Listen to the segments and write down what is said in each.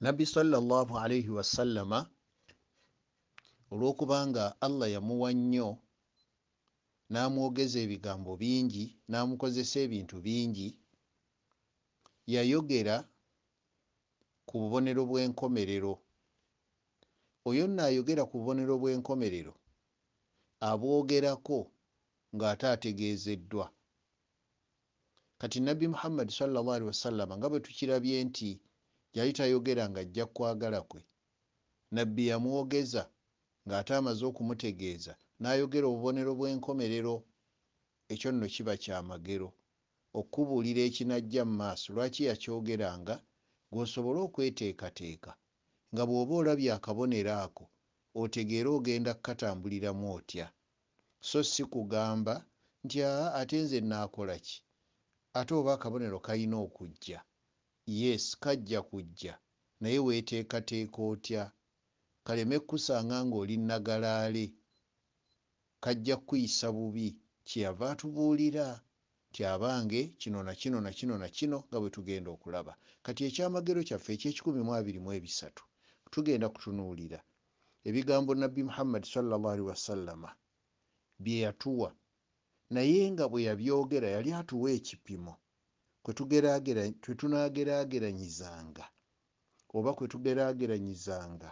nabbi salllah alaihi wasallama olwokubanga allah yamuwa nnyo n'amwogeza ebigambo bingi n'amukozesa ebintu bingi yayogera ku bubonero bw'enkomerero oyo nno ayogera ku bubonero bw'enkomerero abwogerako ng'ate ategeezeddwa kati nabbi muhammadi salllah alihi wasallama nga bwe tukirabye nti yali tayogera ngaajja kwagala kwe nabbi yamwogeza ng'ate amaze okumutegeeza n'ayogera obubonero bw'enkomerero ekyo nno kiba kyamagero okubuulira ekinajja mu maaso lwaki yakyogeranga gweosobole okweteekateeka nga bw'oba olabye akabonero ako otegeere ogenda kukatambuliramu otya so si kugamba nti aa ate nze naakola ki ate oba akabonero kalina okujja yes kajja kujja naye weeteekateeka otya kaleme kkusanga ng'oli nagalaale kajja kkuyisa bubi kyeyava atubuulira ti abange kino na kino na kino na kino nga bwe tugenda okulaba kati ekyamagero kyaffe eky'ekikumi mu abiri mu ebisatu tugenda kutunuulira ebigambo nabbi muhammadi salallahu wasallama bye yatuwa naye nga bwe yabyogera yali atuwa ekipimo kwetunageraageranyizanga oba kwetugerageranyizanga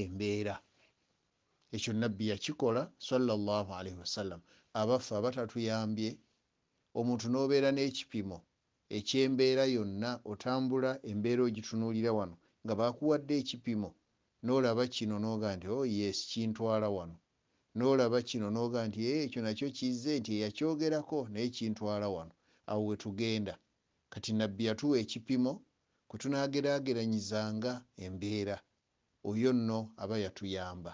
embeera ekyo nabbi yakikola salllah alaihi wasallam abaffe abatatuyambye omuntu n'obeera n'ekipimo ekyembeera yonna otambula embeera ogitunuulira wano nga bakuwadde ekipimo nolaba kino noga nti o oh yes kintwala wano nolaba kino noga nti eh, ekyo nakyo kize nti eyakyogerako naye kintwala wano awo wetugenda kati nabbi yatuwa ekipimo kwe tunaageraageranyizanga embeera oyo nno aba yatuyamba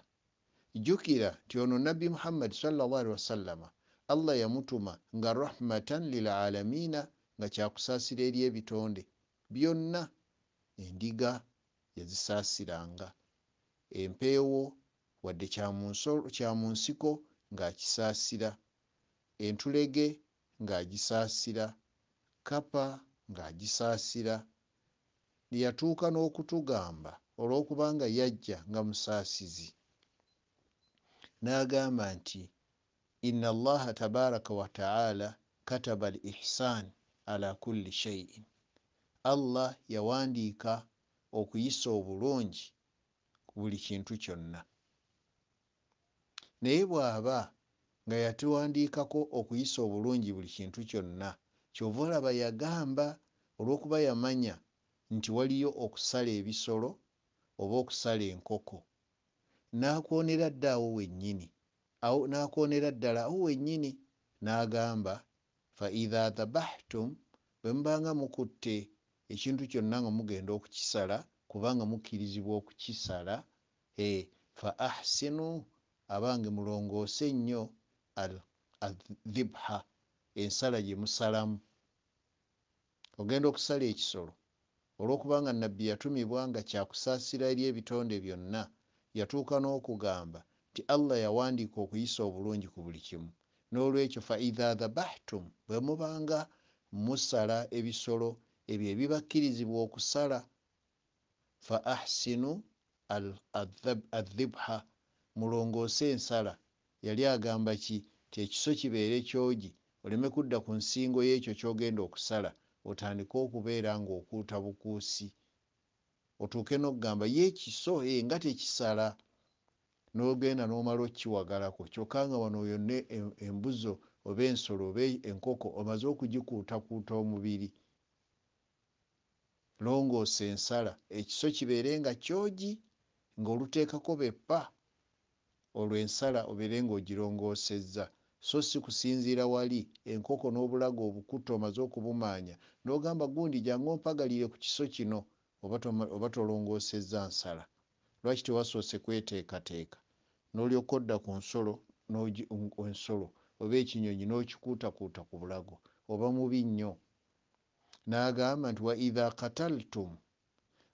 jjukira nti ono nabbi muhammadi salllahalihi wasallama allah yamutuma nga rahmatan lilalamiina nga kyakusaasira eri ebitonde byonna endiga yazisaasiranga empeewo wadde kya mu nsiko ng'akisaasira entulege ng'agisaasira kapa ng'agisaasira yatuuka n'okutugamba olw'okubanga yajja nga musaasizi n'agamba nti ina allaha tabaraka wataala kataba al ihsan ala kulli shaiin allah yawandiika okuyisa obulungi buli kintu kyonna naye bw'aba nga yatuwandiikako okuyisa obulungi buli kintu kyonna kyova olaba yagamba olwokuba yamanya nti waliyo okusala ebisolo oba okusala enkoko nakonera ddaawo wenyini awo nakonera ddala awo wenyini nagamba faidha dhabahtum bwemubanga mukutte ekintu kyonna nga mugenda okukisala kubanga mukkirizibwa okukisala e, fa ahsinu abange mulongoose nnyo adhibha al, ensala gye musalamu ogenda okusala ekisolo olwokubanga nabbi yatumibwa nga kyakusaasira eri ebitonde byonna yatuuka n'okugamba nti allah yawandiika okuyisa obulungi ku buli kimu n'olwekyo faidha dhabahtum bwe mubanga musala ebisolo ebyo ebibakkirizibwa okusala fa ahsinu adhibha mulongoose ensala yali agamba ki tyekiso kibeere kyogi oleme kudda ku nsingo yekyo kyogenda okusala otandike okubeera nga okuuta bukuusi otuuke nokugamba yekiso eh, nga tekisala nogenda nomala okkiwagalako kyokka nga wano oyo embuzo oba ensolo oba e-, enkoko omaze okugikuutakuuta omubiri longoosa ensala ekiso kibeere nga kyogi ngaoluteekako beppa olwo ensala obeere ngaogirongoosezza so si kusinziira wali enkoko n'obulago obukutte omaze okubumaanya n'ogamba gundi jyangu ompagalire ku kiso kino oba tolongoosezza nsala lwaki tewasoose kweteekateeka n'olyoka odda ku nsolo ensolo oba ekinyonyi n'okikuutakuuta ku bulago oba mubi nnyo n'agamba nti wa itha kataltum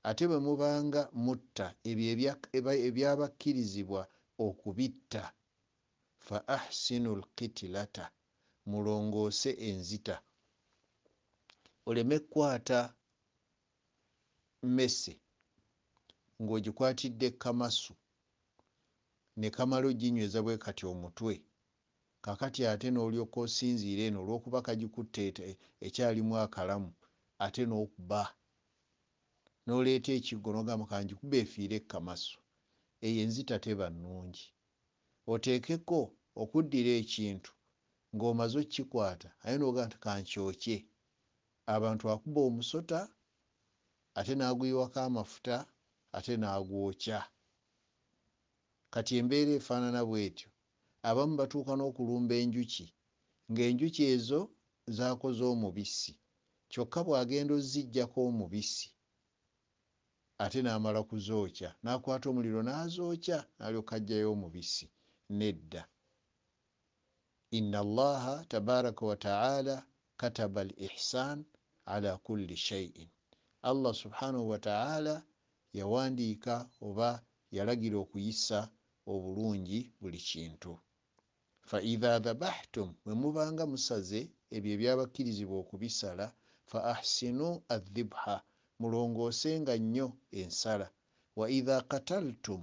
ate bwe mubanga mutta ebyo ebyabakkirizibwa okubitta fa ahsinu lkitilata mulongoose enzita oleme kkwata mmese ng'ogikwatidde kamasu ne kamala oginyweza bwe kati omutwe kakati ate n'olyoka osinziira eno olw'okuba kagikutta ekyalimu akalamu ate n'okuba n'oleeta ekiggo nogamba kangikuba efiire ekamasu eyo enzita teba nnungi oteekeko okuddira ekintu ngaomaze okkikwata aye nogaa nti kankyokye abantu akuba omusota ate naguyiwako amafuta ate nagwokya kati embeera efaanana bwetyo abamu batuuka n'okulumba enjuki ngaenjuki ezo zakoze omubisi kyokka bwagenda ozijjako omubisi ate namala kuzookya nakwata omuliro nazookya nalyokkajjayo omubisi nedda inna allaha tabaraka wataala kataba lihsan ala kuli sheyin allah subhanahu wataala yawandiika oba yalagira okuyisa obulungi buli kintu faidha dhabahtum we mubanga musaze ebyo ebyabakkirizibwa okubisala fa ahsinu adhibha mulongoosenga nnyo ensala waidha kataltum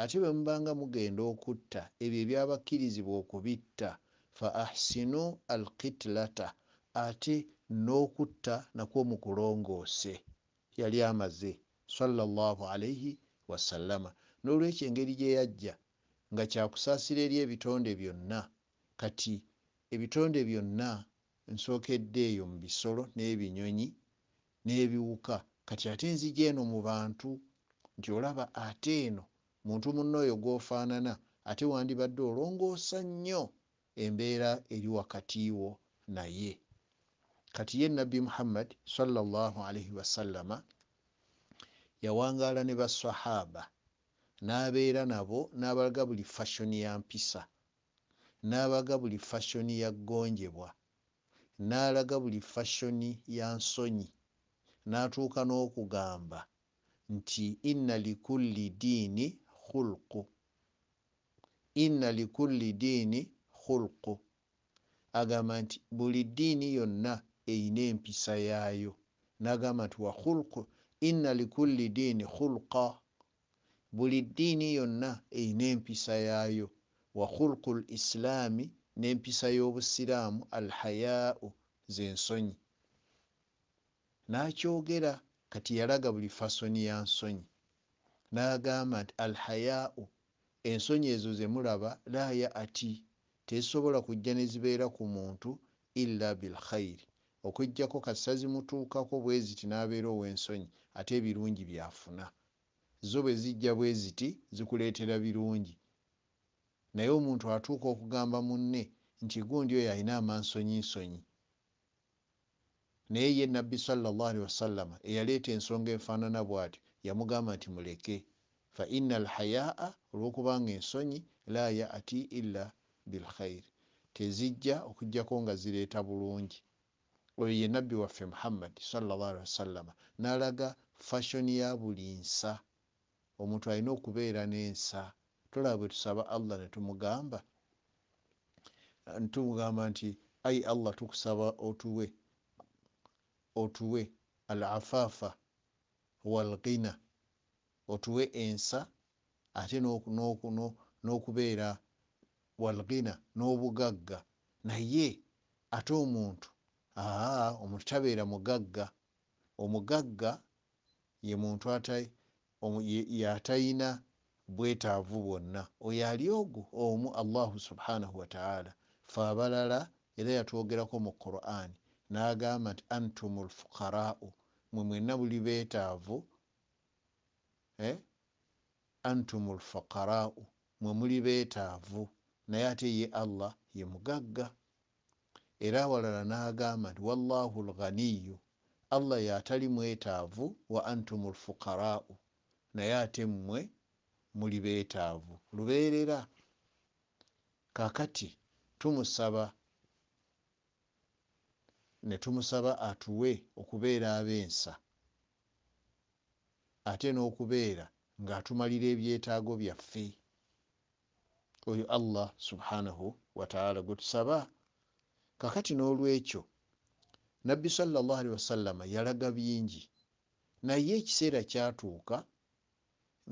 ate bwe mubanga mugenda okutta ebyo ebyabakkirizibwa okubitta fa ahsinu al kitlata ate n'okutta nakwo mukulongoose yali amaze salllahalaihi wasalama n'olwekyo engeri gye yajja nga kyakusaasira eri ebitonde byonna kati ebitonde byonna nsookedde eyo mu bisolo n'ebinyonyi n'ebiwuka kati ate nzija eno mu bantu nti olaba ate eno muntu munno oyo gwofaanana ate wandibadde olongoosa nnyo embeera eri wakati wo naye kati ye nabbi muhammad salllah alaihi wasallama yawangaala ne basahaba n'abeera nabo n'abalaga buli fashoni ya mpisa n'abaga buli fashoni ya gonjebwa n'alaga buli fashoni ya nsonyi n'atuuka n'okugamba nti inna likulli diini khulqu inna likulli diini khulqu agamba nti buli diini yonna eyina empisa yaayo nagamba nti wakhulqu ina likulli diini khulqa buli diini yonna eyina empisa yaayo wakhulqu lislaami nempisa y'obusiraamu alhayaau zensonyi nakyogera kati yalaga buli fasoni ya nsonyi nagamba nti alhayaau ensonyi ezo zemulaba laya ati tesobola kujja nezibeera ku muntu ila bilkhairi okwejjako kasazimutuukako bweziti n'abeera ow'ensonyi ate ebirungi byafuna zo bwe zijja bweziti zikuleetera birungi naye omuntu atuuka okugamba munne nti gundi oyo alina amansonyinsonyi naye ye nabbi salllah ali wasallama eyaleeta ensonga enfaanana bw'atyo yamugamba nti muleke fa ina alhayaa olw'okubanga ensonyi la yaati ila bilkhair tezijja okujjako nga zireeta bulungi oyo ye nabbi waffe muhammadi salllahalihi wasallama nalaga fashoni ya buli nsa omuntu alina okubeera n'ensa tolaba bwe tusaba allah netumugamba tumugamba nti ai allah tukusaba otuwe otuwe al afaafa walgina otuwe ensa ate n'okubeera no, no, no, no walgina n'obugagga naye ate omuntu aa omuntu tabeera mugagga omugagga ye muntu yatayina bwetaavu bwonna oyo ali ogwo omu allahu subhanahu wataala fe abalala era yatwogerako mu qurani nagamba nti antum lfuqarau mwe mwenna buli betaavu eh? antum lfuqarau mwe muli betaavu naye ate ye allah ye mugagga era awalala n'agamba nti wallahu lganiyu allah yatali mwetaavu wa antum lfuqarau naye ate mmwe muli beetaavu lubeerera kakati tumusaba ne tumusaba atuwe okubeera ab'ensa ate n'okubeera ng'atumalira ebyetaago byaffe oyo allah subhanahu wataala gwetusaba kakati n'olwekyo nabbi salllah ali wasallama yalaga bingi naye ekiseera kyatuuka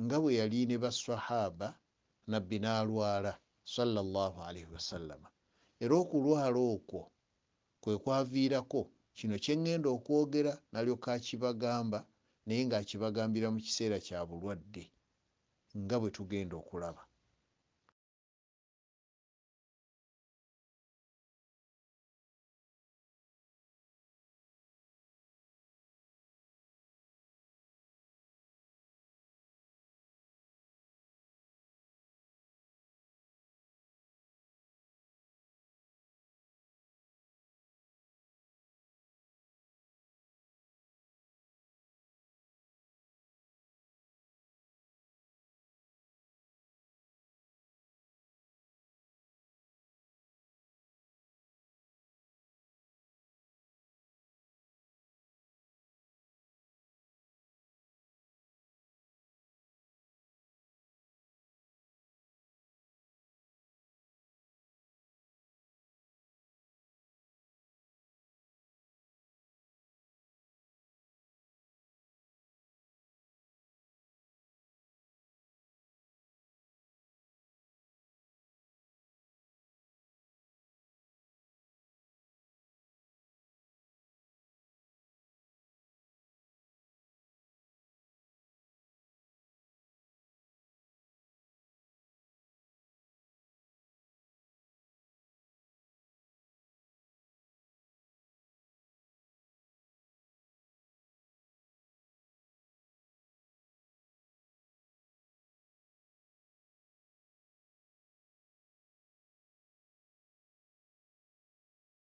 nga bwe yali ne basahaba nabbi n'alwala salllah alaihi wasallama era okulwala okwo kwe kwaviirako kino kyeŋŋenda okwogera nalyoka akibagamba naye ng'akibagambira mu kiseera kya bulwadde nga bwe tugenda okulaba